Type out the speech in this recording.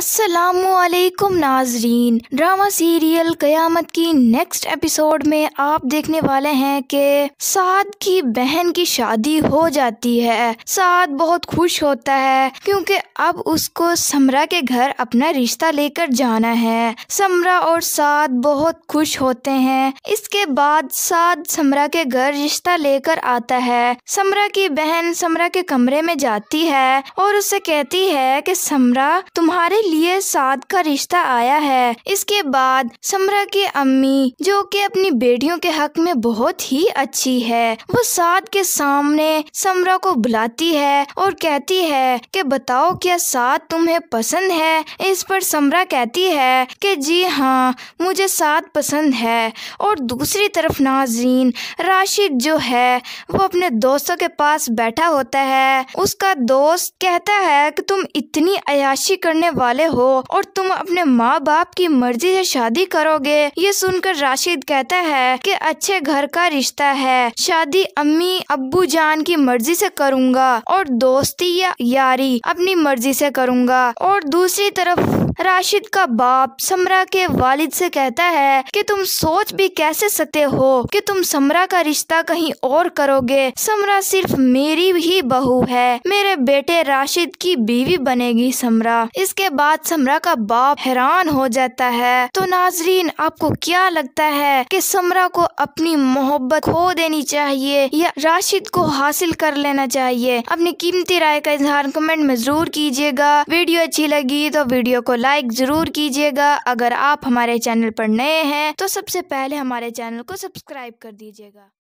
असलकुम नाजरीन drama serial क़यामत की नेक्स्ट एपिसोड में आप देखने वाले हैं कि साद की बहन की शादी हो जाती है साद बहुत खुश होता है क्योंकि अब उसको समरा के घर अपना रिश्ता लेकर जाना है समरा और साद बहुत खुश होते हैं इसके बाद साद समरा के घर रिश्ता लेकर आता है समरा की बहन समरा के कमरे में जाती है और उसे कहती है की समरा तुम्हारे लिए साध का रिश्ता आया है इसके बाद समरा की अम्मी जो कि अपनी बेटियों के हक में बहुत ही अच्छी है वो साध के सामने समरा को बुलाती है और कहती है कि बताओ क्या साद तुम्हें पसंद है इस पर समरा कहती है कि जी हाँ मुझे साथ पसंद है और दूसरी तरफ नाजरीन राशिद जो है वो अपने दोस्तों के पास बैठा होता है उसका दोस्त कहता है कि तुम इतनी अयाशी करने वाले वाले हो और तुम अपने माँ बाप की मर्जी से शादी करोगे ये सुनकर राशिद कहता है कि अच्छे घर का रिश्ता है शादी अम्मी अब्बू जान की मर्जी से करूँगा और दोस्ती या यारी अपनी मर्जी से करूँगा और दूसरी तरफ राशिद का बाप समरा के वालिद से कहता है कि तुम सोच भी कैसे सकते हो कि तुम समरा का रिश्ता कहीं और करोगे समरा सिर्फ मेरी ही बहू है मेरे बेटे राशिद की बीवी बनेगी समरा इसके बाद बाद समरा का बाप हैरान हो जाता है तो नाजरीन आपको क्या लगता है कि समरा को अपनी मोहब्बत खो देनी चाहिए या राशिद को हासिल कर लेना चाहिए अपनी कीमती राय का इजहार कमेंट में जरूर कीजिएगा वीडियो अच्छी लगी तो वीडियो को लाइक जरूर कीजिएगा अगर आप हमारे चैनल पर नए हैं तो सबसे पहले हमारे चैनल को सब्सक्राइब कर दीजिएगा